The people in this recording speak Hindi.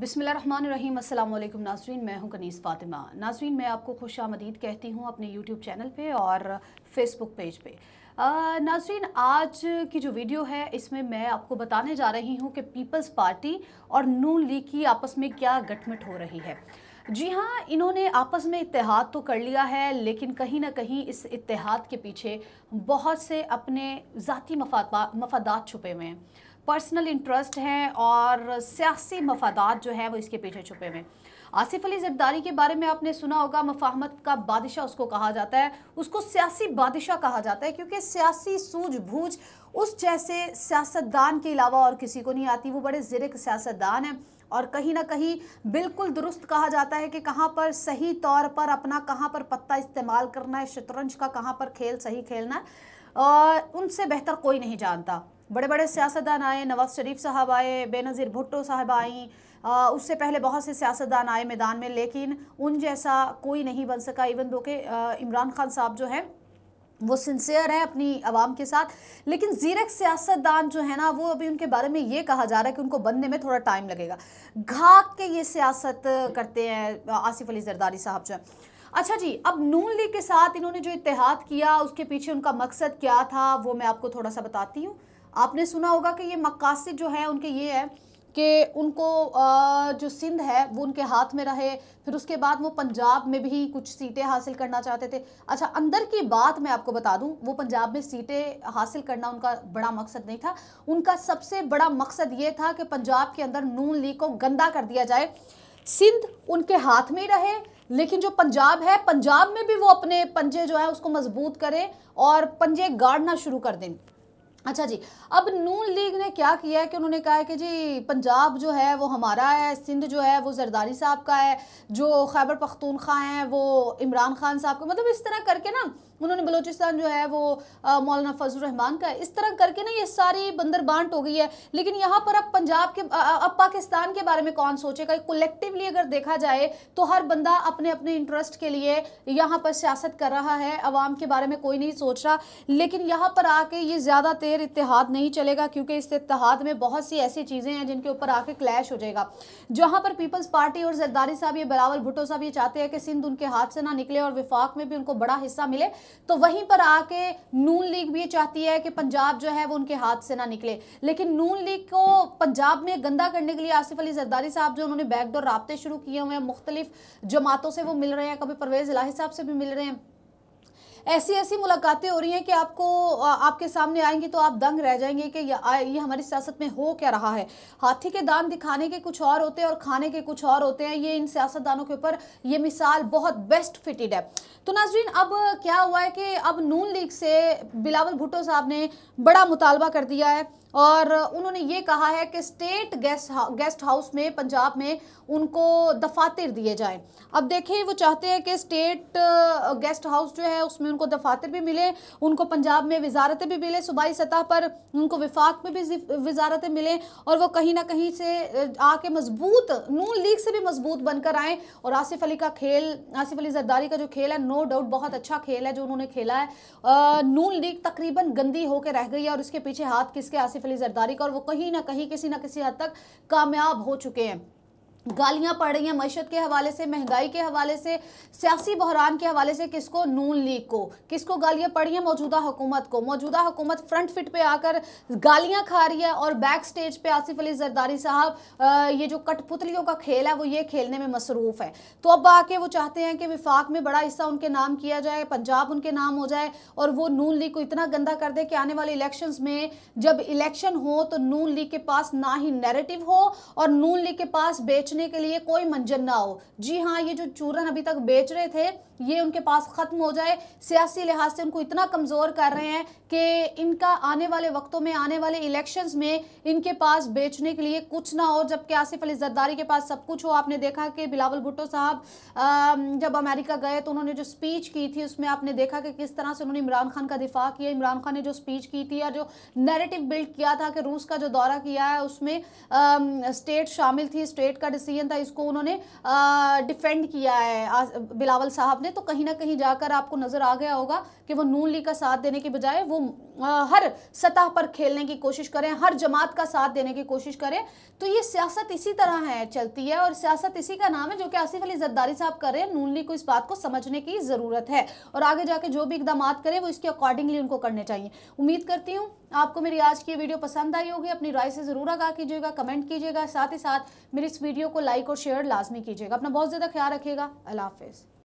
बिसमीम अल्लाम नाजरीन मैं हूं कनीस फातिमा नाजरीन मैं आपको खुश आमदीद कहती हूं अपने यूट्यूब चैनल पे और फेसबुक पेज पे नाजरीन आज की जो वीडियो है इसमें मैं आपको बताने जा रही हूं कि पीपल्स पार्टी और नून लीग की आपस में क्या गठमट हो रही है जी हाँ इन्होंने आपस में इतिहाद तो कर लिया है लेकिन कहीं ना कहीं इस इतिहाद के पीछे बहुत से अपने ज़ाती मफादात छुपे हुए हैं पर्सनल इंटरेस्ट हैं और सियासी मफादात जो हैं वो इसके पीछे छुपे हुए हैं आसिफ अली जरदारी के बारे में आपने सुना होगा मफाहमत का बादशाह उसको कहा जाता है उसको सियासी बादशाह कहा जाता है क्योंकि सियासी सूझबूझ उस जैसे सियासतदान के अलावा और किसी को नहीं आती वो बड़े ज़िरक सियासतदान हैं और कहीं ना कहीं बिल्कुल दुरुस्त कहा जाता है कि कहाँ पर सही तौर पर अपना कहाँ पर पत्ता इस्तेमाल करना है शतरंज का कहाँ पर खेल सही खेलना है और उनसे बेहतर कोई नहीं जानता बड़े बड़े सियासतदान आए नवाज़ शरीफ साहब आए बेनज़ीर भुट्टो साहब आई उससे पहले बहुत से सियासतदान आए मैदान में लेकिन उन जैसा कोई नहीं बन सका इवन दो के इमरान खान साहब जो हैं वो सिंसियर हैं अपनी आवाम के साथ लेकिन जीरक सियासतदान जो है ना वो अभी उनके बारे में ये कहा जा रहा है कि उनको बनने में थोड़ा टाइम लगेगा घाक के ये सियासत करते हैं आसिफ अली जरदारी साहब जो है अच्छा जी अब नून लीग के साथ इन्होंने जो इतिहाद किया उसके पीछे उनका मकसद क्या था वो मैं आपको थोड़ा सा बताती हूँ आपने सुना होगा कि ये मकासद जो है उनके ये है कि उनको जो सिंध है वो उनके हाथ में रहे फिर उसके बाद वो पंजाब में भी कुछ सीटें हासिल करना चाहते थे अच्छा अंदर की बात मैं आपको बता दूं वो पंजाब में सीटें हासिल करना उनका बड़ा मकसद नहीं था उनका सबसे बड़ा मकसद ये था कि पंजाब के अंदर नून लीग को गंदा कर दिया जाए सिंध उनके हाथ में रहे लेकिन जो पंजाब है पंजाब में भी वो अपने पंजे जो है उसको मजबूत करें और पंजे गाड़ना शुरू कर दें अच्छा जी अब नून लीग ने क्या किया है कि उन्होंने कहा है कि जी पंजाब जो है वो हमारा है सिंध जो है वो जरदारी साहब का है जो खैबर पख्तूनख्वा हैं वो इमरान खान साहब का मतलब इस तरह करके ना उन्होंने बलोचिस्तान जो है वो मौलाना फजल रहमान का इस तरह करके ना ये सारी बंदर बांट हो गई है लेकिन यहाँ पर अब पंजाब के अब पाकिस्तान के बारे में कौन सोचेगा कलेक्टिवली अगर देखा जाए तो हर बंदा अपने अपने इंटरेस्ट के लिए यहाँ पर सियासत कर रहा है आवाम के बारे में कोई नहीं सोच रहा लेकिन यहाँ पर आके ये ज़्यादा देर इतिहाद नहीं चलेगा क्योंकि इस इतिहाद में बहुत सी ऐसी चीज़ें हैं जिनके ऊपर आके क्लैश हो जाएगा जहाँ पर पीपल्स पार्टी और जरदारी साहब ये बिलावल भुटो साहब ये चाहते हैं कि सिंध उनके हाथ से ना निकले और विफाक में भी उनको बड़ा हिस्सा मिले तो वहीं पर आके नून लीग भी चाहती है कि पंजाब जो है वो उनके हाथ से ना निकले लेकिन नून लीग को पंजाब में गंदा करने के लिए आसिफ अली जरदारी साहब जो उन्होंने बैकडोर रबते शुरू किए हुए हैं मुख्तलिफ जमातों से वो मिल रहे हैं कभी परवेज़ इलाही साहब से भी मिल रहे हैं ऐसी ऐसी मुलाकातें हो रही हैं कि आपको आपके सामने आएंगी तो आप दंग रह जाएंगे कि ये हमारी सियासत में हो क्या रहा है हाथी के दान दिखाने के कुछ और होते हैं और खाने के कुछ और होते हैं ये इन सियासतदानों के ऊपर ये मिसाल बहुत बेस्ट फिटेड है तो नाजरीन अब क्या हुआ है कि अब नून लीग से बिलावल भुट्टो साहब ने बड़ा मुतालबा कर दिया है और उन्होंने ये कहा है कि स्टेट गेस्ट हा, गेस्ट हाउस में पंजाब में उनको दफातर दिए जाएं अब देखिए वो चाहते हैं कि स्टेट गेस्ट हाउस जो है उसमें में उनको दफातर भी मिले उनको पंजाब में वजारतें भी मिले सूबाई सतह पर उनको विफाक में भी वजारतें मिलें और वो कहीं ना कहीं से आके मजबूत नून लीग से भी मजबूत बनकर आएँ और आसिफ अली का खेल आसिफ अली जरदारी का जो खेल है नो डाउट बहुत अच्छा खेल है जो उन्होंने खेला है नून लीग तकरीबन गंदी होकर रह गई है और उसके पीछे हाथ किसके आसिफ अली जरदारी का और वो कहीं ना कहीं किसी ना किसी हद तक कामयाब हो चुके हैं गालियां पड़ रही हैं मीशत के हवाले से महंगाई के हवाले से सियासी बहरान के हवाले से किसको नून लीग को किसको गालियां रही हैं मौजूदा हुकूमत को मौजूदा हुकूमत फ्रंट फिट पे आकर गालियां खा रही है और बैक स्टेज पे आसिफ अली जरदारी साहब ये जो कठपुतलियों का खेल है वो ये खेलने में मसरूफ़ है तो अब आके वो चाहते हैं कि विफाक में बड़ा हिस्सा उनके नाम किया जाए पंजाब उनके नाम हो जाए और वो नून लीग को इतना गंदा कर दे कि आने वाले इलेक्शन में जब इलेक्शन हो तो नून लीग के पास ना ही नेरेटिव हो और नून लीग के पास बेच बेचने के लिए कोई मंजन ना हो जी हाँ ये जो चूरन अभी तक बेच रहे थे ये उनके पास ख़त्म हो जाए सियासी लिहाज से उनको इतना कमज़ोर कर रहे हैं कि इनका आने वाले वक्तों में आने वाले इलेक्शंस में इनके पास बेचने के लिए कुछ ना हो जबकि आसिफ अली जरदारी के पास सब कुछ हो आपने देखा कि बिलावल भुट्टो साहब जब अमेरिका गए तो उन्होंने जो स्पीच की थी उसमें आपने देखा कि किस तरह से उन्होंने इमरान खान का दिफा किया इमरान खान ने जो स्पीच की थी या जो नेरेटिव बिल्ड किया था कि रूस का जो दौरा किया है उसमें स्टेट शामिल थी स्टेट का डिसीजन था इसको उन्होंने डिफेंड किया है बिलावल साहब ने तो कहीं ना कहीं जाकर आपको नज़र आ गया होगा कि वो नून लीग का साथ देने के बजाय वो आ, हर सतह पर खेलने की कोशिश करें हर जमात का साथ देने की कोशिश करें तो ये सियासत इसी तरह है चलती है और सियासत इसी का नाम है जो कि आसिफ अली जद्दारी साहब कर रहे हैं नून लीग को इस बात को समझने की ज़रूरत है और आगे जाके जो भी इकदाम करें वो इसके अकॉर्डिंगली उनको करने चाहिए उम्मीद करती हूँ आपको मेरी आज की वीडियो पसंद आई होगी अपनी राय से ज़रूर आगा कीजिएगा कमेंट कीजिएगा साथ ही साथ मेरी इस वीडियो वीडियो को लाइक और शेयर लाजमी कीजिएगा अपना बहुत ज़्यादा ख्याल रखिएगा अल्लाह हाफिज़